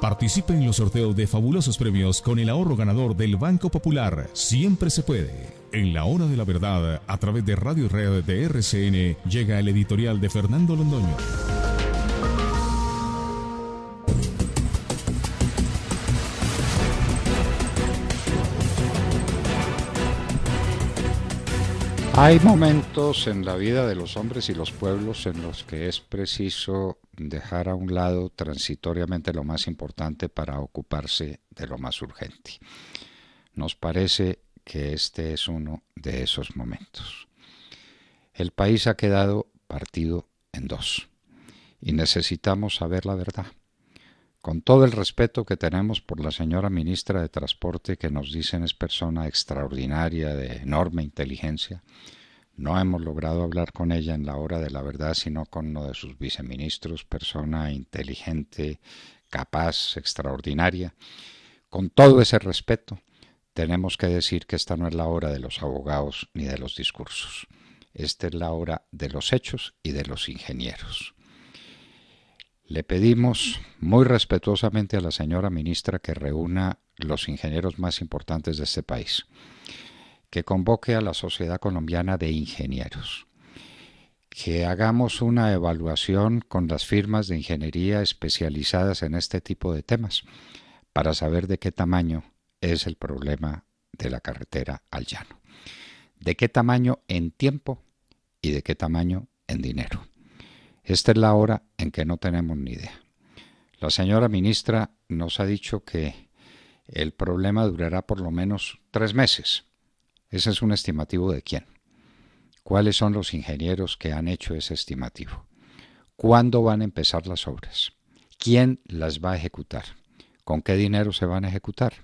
Participe en los sorteos de fabulosos premios con el ahorro ganador del Banco Popular. Siempre se puede. En la hora de la verdad, a través de Radio Red de RCN, llega el editorial de Fernando Londoño. Hay momentos en la vida de los hombres y los pueblos en los que es preciso dejar a un lado transitoriamente lo más importante para ocuparse de lo más urgente. Nos parece que este es uno de esos momentos. El país ha quedado partido en dos y necesitamos saber la verdad. Con todo el respeto que tenemos por la señora ministra de Transporte, que nos dicen es persona extraordinaria, de enorme inteligencia, no hemos logrado hablar con ella en la hora de la verdad, sino con uno de sus viceministros, persona inteligente, capaz, extraordinaria. Con todo ese respeto, tenemos que decir que esta no es la hora de los abogados ni de los discursos. Esta es la hora de los hechos y de los ingenieros. Le pedimos muy respetuosamente a la señora ministra que reúna los ingenieros más importantes de este país que convoque a la Sociedad Colombiana de Ingenieros, que hagamos una evaluación con las firmas de ingeniería especializadas en este tipo de temas para saber de qué tamaño es el problema de la carretera al llano, de qué tamaño en tiempo y de qué tamaño en dinero. Esta es la hora en que no tenemos ni idea. La señora ministra nos ha dicho que el problema durará por lo menos tres meses. Ese es un estimativo de quién. ¿Cuáles son los ingenieros que han hecho ese estimativo? ¿Cuándo van a empezar las obras? ¿Quién las va a ejecutar? ¿Con qué dinero se van a ejecutar?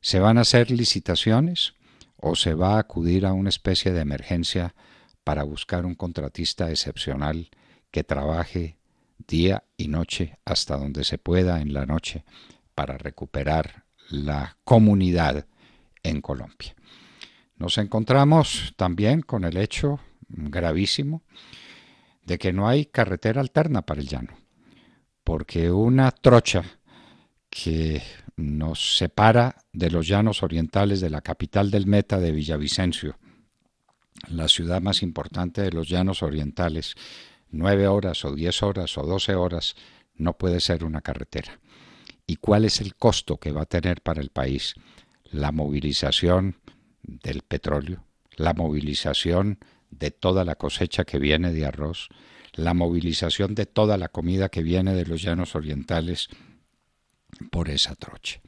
¿Se van a hacer licitaciones o se va a acudir a una especie de emergencia para buscar un contratista excepcional que trabaje día y noche hasta donde se pueda en la noche para recuperar la comunidad en Colombia? Nos encontramos también con el hecho gravísimo de que no hay carretera alterna para el llano, porque una trocha que nos separa de los llanos orientales de la capital del Meta de Villavicencio, la ciudad más importante de los llanos orientales, nueve horas o diez horas o doce horas, no puede ser una carretera. ¿Y cuál es el costo que va a tener para el país? La movilización del petróleo, la movilización de toda la cosecha que viene de arroz, la movilización de toda la comida que viene de los llanos orientales por esa trocha.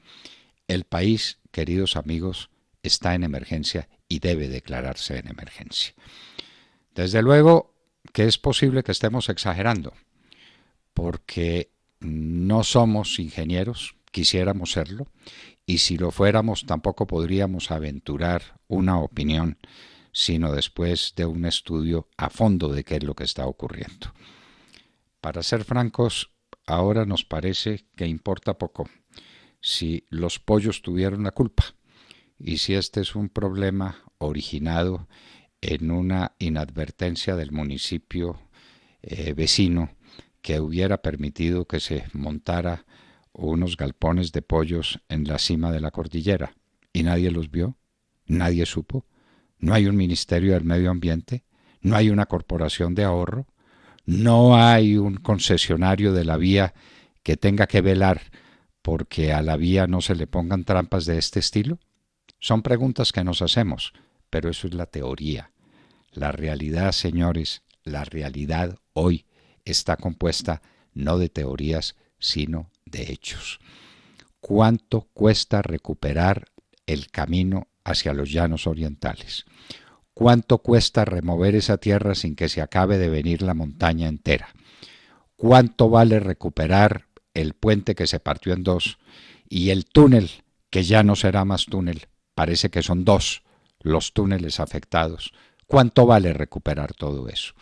El país, queridos amigos, está en emergencia y debe declararse en emergencia. Desde luego que es posible que estemos exagerando, porque no somos ingenieros, quisiéramos serlo, y si lo fuéramos tampoco podríamos aventurar una opinión, sino después de un estudio a fondo de qué es lo que está ocurriendo. Para ser francos, ahora nos parece que importa poco si los pollos tuvieron la culpa y si este es un problema originado en una inadvertencia del municipio eh, vecino que hubiera permitido que se montara unos galpones de pollos en la cima de la cordillera y nadie los vio, nadie supo, no hay un Ministerio del Medio Ambiente, no hay una corporación de ahorro, no hay un concesionario de la vía que tenga que velar porque a la vía no se le pongan trampas de este estilo? Son preguntas que nos hacemos, pero eso es la teoría. La realidad, señores, la realidad hoy está compuesta no de teorías, sino de hechos. ¿Cuánto cuesta recuperar el camino hacia los llanos orientales? ¿Cuánto cuesta remover esa tierra sin que se acabe de venir la montaña entera? ¿Cuánto vale recuperar el puente que se partió en dos y el túnel que ya no será más túnel? Parece que son dos los túneles afectados. ¿Cuánto vale recuperar todo eso?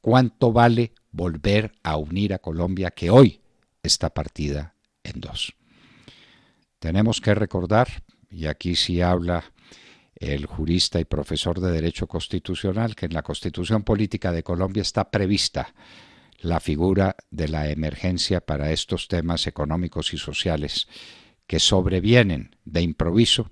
¿Cuánto vale volver a unir a Colombia que hoy esta partida en dos. Tenemos que recordar, y aquí sí habla el jurista y profesor de Derecho Constitucional, que en la Constitución Política de Colombia está prevista la figura de la emergencia para estos temas económicos y sociales que sobrevienen de improviso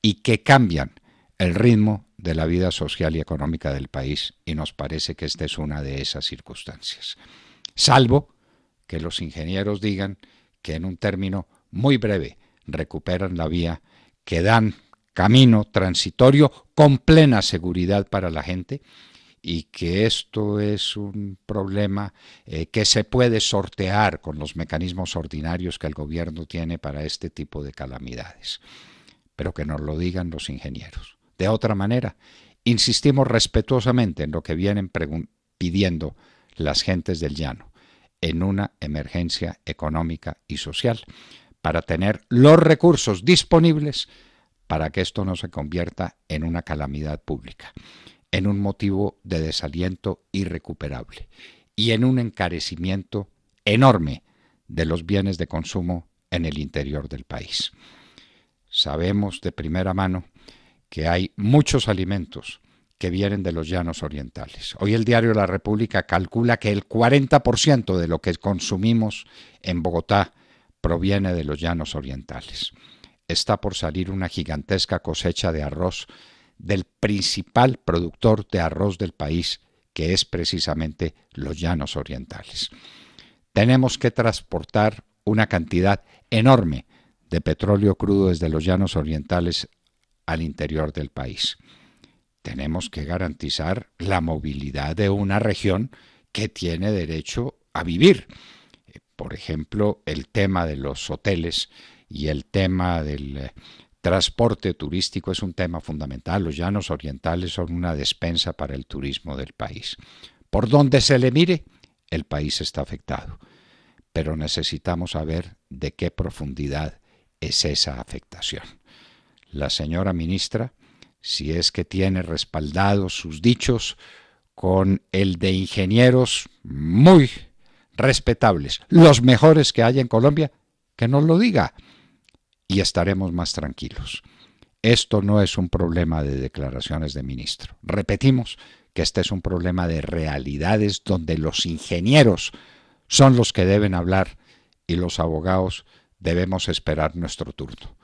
y que cambian el ritmo de la vida social y económica del país y nos parece que esta es una de esas circunstancias. Salvo que los ingenieros digan que en un término muy breve recuperan la vía, que dan camino transitorio con plena seguridad para la gente y que esto es un problema eh, que se puede sortear con los mecanismos ordinarios que el gobierno tiene para este tipo de calamidades. Pero que nos lo digan los ingenieros. De otra manera, insistimos respetuosamente en lo que vienen pidiendo las gentes del llano en una emergencia económica y social, para tener los recursos disponibles para que esto no se convierta en una calamidad pública, en un motivo de desaliento irrecuperable y en un encarecimiento enorme de los bienes de consumo en el interior del país. Sabemos de primera mano que hay muchos alimentos que vienen de los llanos orientales. Hoy el diario La República calcula que el 40% de lo que consumimos en Bogotá proviene de los llanos orientales. Está por salir una gigantesca cosecha de arroz del principal productor de arroz del país, que es precisamente los llanos orientales. Tenemos que transportar una cantidad enorme de petróleo crudo desde los llanos orientales al interior del país tenemos que garantizar la movilidad de una región que tiene derecho a vivir. Por ejemplo, el tema de los hoteles y el tema del eh, transporte turístico es un tema fundamental. Los llanos orientales son una despensa para el turismo del país. Por donde se le mire, el país está afectado. Pero necesitamos saber de qué profundidad es esa afectación. La señora ministra si es que tiene respaldados sus dichos con el de ingenieros muy respetables, los mejores que hay en Colombia, que nos lo diga y estaremos más tranquilos. Esto no es un problema de declaraciones de ministro. Repetimos que este es un problema de realidades donde los ingenieros son los que deben hablar y los abogados debemos esperar nuestro turno.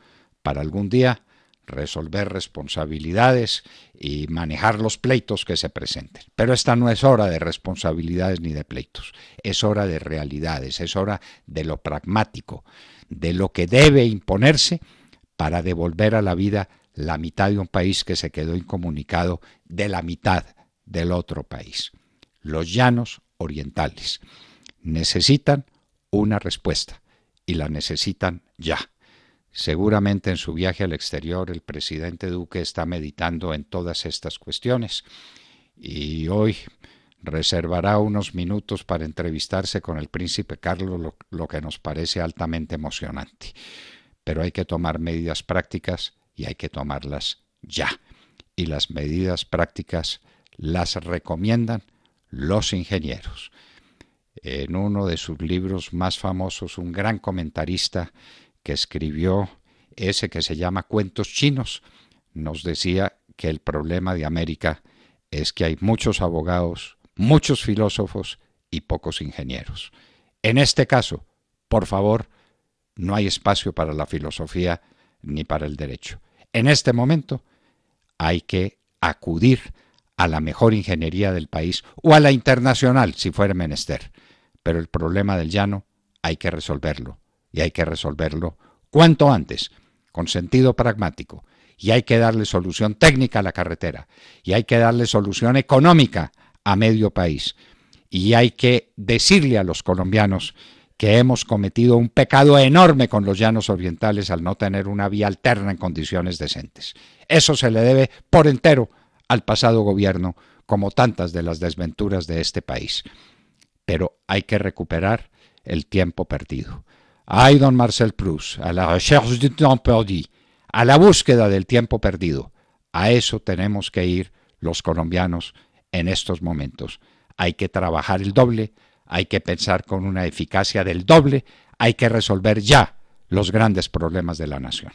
Para algún día resolver responsabilidades y manejar los pleitos que se presenten. Pero esta no es hora de responsabilidades ni de pleitos, es hora de realidades, es hora de lo pragmático, de lo que debe imponerse para devolver a la vida la mitad de un país que se quedó incomunicado de la mitad del otro país. Los llanos orientales necesitan una respuesta y la necesitan ya. Seguramente en su viaje al exterior el presidente Duque está meditando en todas estas cuestiones y hoy reservará unos minutos para entrevistarse con el príncipe Carlos, lo, que nos parece altamente emocionante. Pero hay que tomar medidas prácticas y hay que tomarlas ya. Y las medidas prácticas las recomiendan los ingenieros. En uno de sus libros más famosos, un gran comentarista que escribió ese que se llama Cuentos Chinos, nos decía que el problema de América es que hay muchos abogados, muchos filósofos y pocos ingenieros. En este caso, por favor, no hay espacio para la filosofía ni para el derecho. En este momento hay que acudir a la mejor ingeniería del país o a la internacional si fuera menester. Pero el problema del llano hay que resolverlo y hay que resolverlo cuanto antes, con sentido pragmático. Y hay que darle solución técnica a la carretera, y hay que darle solución económica a medio país. Y hay que decirle a los colombianos que hemos cometido un pecado enorme con los llanos orientales al no tener una vía alterna en condiciones decentes. Eso se le debe por entero al pasado gobierno, como tantas de las desventuras de este país. Pero hay que recuperar el tiempo perdido. Ay, don Marcel Proust, a la recherche du temps perdu, a la búsqueda del tiempo perdido. A eso tenemos que ir los colombianos en estos momentos. Hay que trabajar el doble, hay que pensar con una eficacia del doble, hay que resolver ya los grandes problemas de la nación.